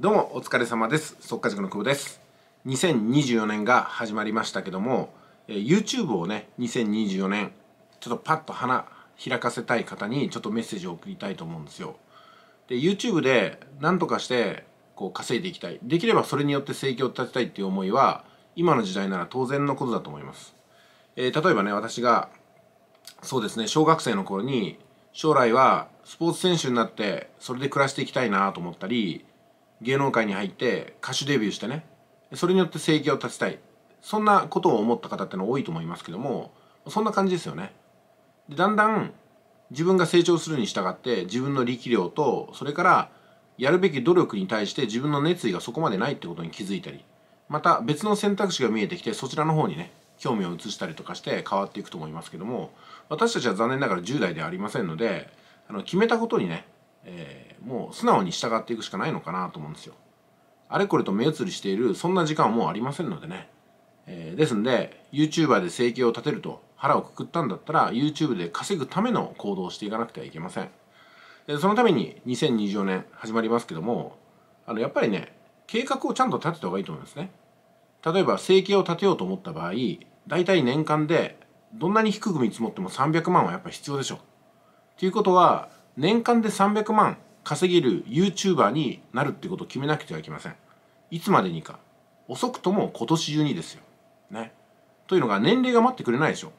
どうもお疲れ様です速稼塾の久保です2024年が始まりましたけども、え YouTube をね2024年ちょっとパッと花開かせたい方にちょっとメッセージを送りたいと思うんですよで YouTube で何とかしてこう稼いでいきたいできればそれによって生計を立てたいっていう思いは今の時代なら当然のことだと思います、えー、例えばね私がそうですね小学生の頃に将来はスポーツ選手になってそれで暮らしていきたいなと思ったり芸能界に入って歌手デビューしてねそれによって生計を立ちたいそんなことを思った方っての多いと思いますけどもそんな感じですよねでだんだん自分が成長するに従って自分の力量とそれからやるべき努力に対して自分の熱意がそこまでないってことに気づいたりまた別の選択肢が見えてきてそちらの方にね興味を移したりとかして変わっていくと思いますけども私たちは残念ながら10代ではありませんのであの決めたことにねえー、もう素直に従っていくしかないのかなと思うんですよ。あれこれと目移りしているそんな時間はもうありませんのでね。えー、ですんで YouTuber で生計を立てると腹をくくったんだったら YouTube で稼ぐための行動をしていかなくてはいけません。でそのために2024年始まりますけどもあのやっぱりね計画をちゃんと立てた方がいいと思いますね。例えば生計を立てようと思った場合大体年間でどんなに低く見積もっても300万はやっぱ必要でしょう。ということは年間で300万稼げる YouTuber になるってことを決めなくてはいけません。いつまでにか。遅くとも今年中にですよ。ね。というのが年齢が待ってくれないでしょ。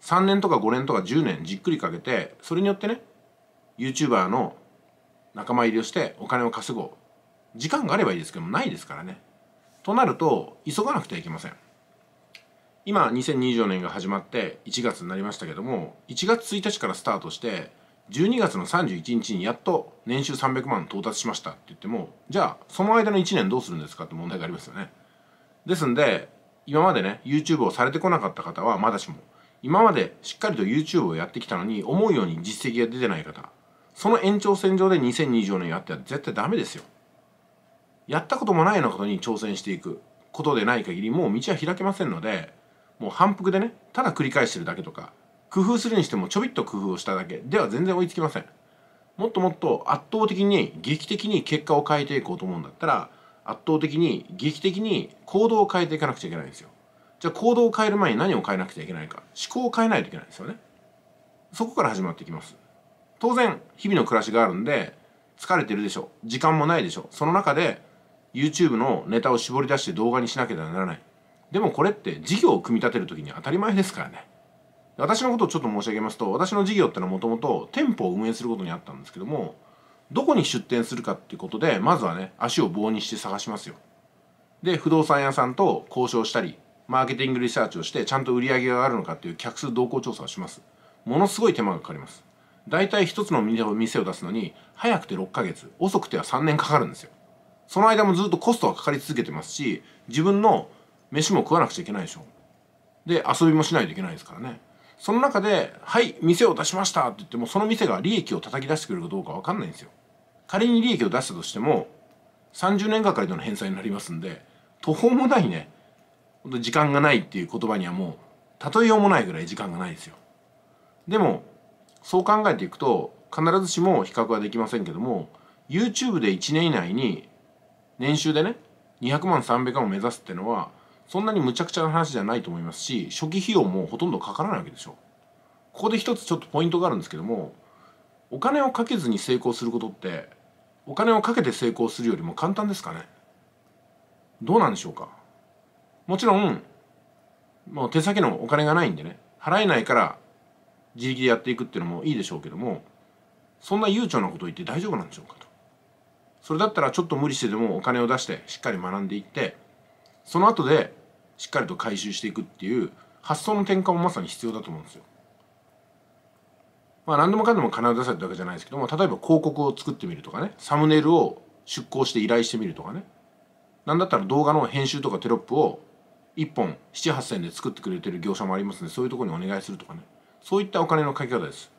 3年とか5年とか10年じっくりかけて、それによってね、YouTuber の仲間入りをしてお金を稼ごう。時間があればいいですけども、ないですからね。となると、急がなくてはいけません。今、2024年が始まって1月になりましたけども、1月1日からスタートして、12月の31日にやっと年収300万到達しましたって言ってもじゃあその間の1年どうするんですかって問題がありますよねですんで今までね YouTube をされてこなかった方はまだしも今までしっかりと YouTube をやってきたのに思うように実績が出てない方その延長線上で2024年やっては絶対ダメですよやったこともないようなことに挑戦していくことでない限りもう道は開けませんのでもう反復でねただ繰り返してるだけとか工夫するにしてもちょびっと工夫をしただけでは全然追いつきませんもっともっと圧倒的に劇的に結果を変えていこうと思うんだったら圧倒的に劇的に行動を変えていかなくちゃいけないんですよじゃあ行動を変える前に何を変えなくちゃいけないか思考を変えないといけないですよねそこから始まってきます当然日々の暮らしがあるんで疲れてるでしょ時間もないでしょその中で YouTube のネタを絞り出して動画にしなければならないでもこれって事業を組み立てる時に当たり前ですからね私のことをちょっと申し上げますと私の事業ってのはもともと店舗を運営することにあったんですけどもどこに出店するかっていうことでまずはね足を棒にして探しますよで不動産屋さんと交渉したりマーケティングリサーチをしてちゃんと売り上げがあるのかっていう客数動向調査をしますものすごい手間がかかります大体一つの店を出すのに早くて6ヶ月遅くては3年かかるんですよその間もずっとコストがかかり続けてますし自分の飯も食わなくちゃいけないでしょで遊びもしないといけないですからねその中で「はい店を出しました」って言ってもその店が利益を叩き出してくれるかどうか分かんないんですよ。仮に利益を出したとしても30年がかりでの返済になりますんで途方もないね時間がないっていう言葉にはもう例えようもないぐらい時間がないですよ。でもそう考えていくと必ずしも比較はできませんけども YouTube で1年以内に年収でね200万300万を目指すってのはそんなにむちゃくちゃな話じゃないと思いますし初期費用もほとんどかからないわけでしょう。ここで一つちょっとポイントがあるんですけどもお金をかけずに成功することってお金をかけて成功するよりも簡単ですかねどうなんでしょうかもちろんもう手先のお金がないんでね払えないから自力でやっていくっていうのもいいでしょうけどもそんな悠長なこと言って大丈夫なんでしょうかとそれだったらちょっと無理してでもお金を出してしっかり学んでいってその後でしっかりと回収していくっていう発想の転換もまさに必要だと思うんですよ。まあ何でもかんでも金を出せるだわけじゃないですけども例えば広告を作ってみるとかねサムネイルを出稿して依頼してみるとかね何だったら動画の編集とかテロップを1本7,8,000円で作ってくれてる業者もありますのでそういうとこにお願いするとかねそういったお金のかけ方です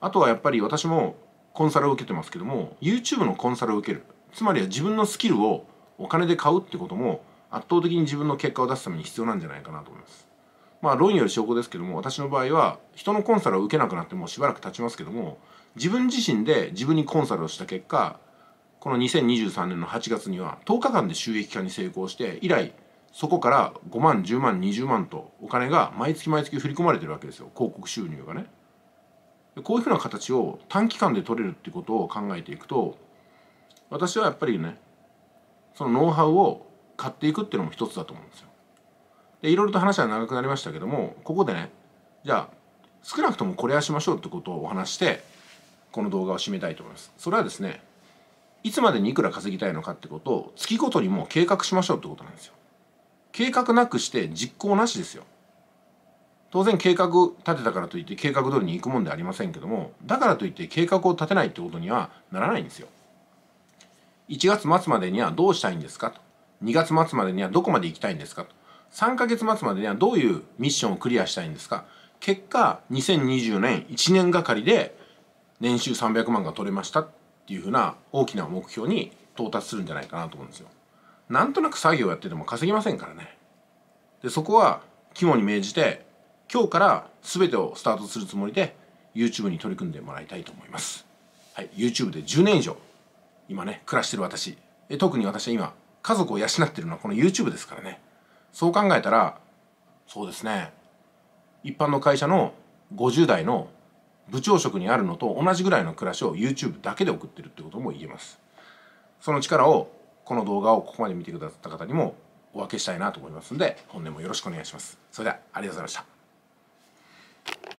あとはやっぱり私もコンサルを受けてますけども YouTube のコンサルを受けるつまりは自分のスキルをお金で買うってことも圧倒的に自分の結果を出すために必要なんじゃないかなと思います。まあ論より証拠ですけども私の場合は人のコンサルを受けなくなってもうしばらく経ちますけども自分自身で自分にコンサルをした結果この2023年の8月には10日間で収益化に成功して以来そこから5万10万20万とお金が毎月毎月振り込まれてるわけですよ広告収入がね。こういうふうな形を短期間で取れるってことを考えていくと私はやっぱりねそのノウハウを買っていくっていうのも一つだと思うんですよ。でいろいろと話は長くなりましたけどもここでねじゃあ少なくともこれはしましょうってことをお話してこの動画を締めたいと思います。それはですねいつまでにいくら稼ぎたいのかってことを月ごとにも計画しましょうってことなんですよ。計画なくして実行なしですよ。当然計画立てたからといって計画通りに行くもんではありませんけどもだからといって計画を立てないってことにはならないんですよ。1月末までにはどうしたいんですかと。2月末までにはどこまで行きたいんですかと3ヶ月末までにはどういうミッションをクリアしたいんですか結果2020年1年がかりで年収300万が取れましたっていうふうな大きな目標に到達するんじゃないかなと思うんですよ。なんとなく作業やってても稼ぎませんからね。でそこは肝に銘じて今日から全てをスタートするつもりで YouTube に取り組んでもらいたいと思います。はい、YouTube で10年以上今ね暮らしてる私特に私は今家族を養ってるのはこの YouTube ですからねそう考えたらそうですね一般の会社の50代の部長職にあるのと同じぐらいの暮らしを YouTube だけで送ってるってことも言えますその力をこの動画をここまで見てくださった方にもお分けしたいなと思いますので本年もよろしくお願いしますそれではありがとうございました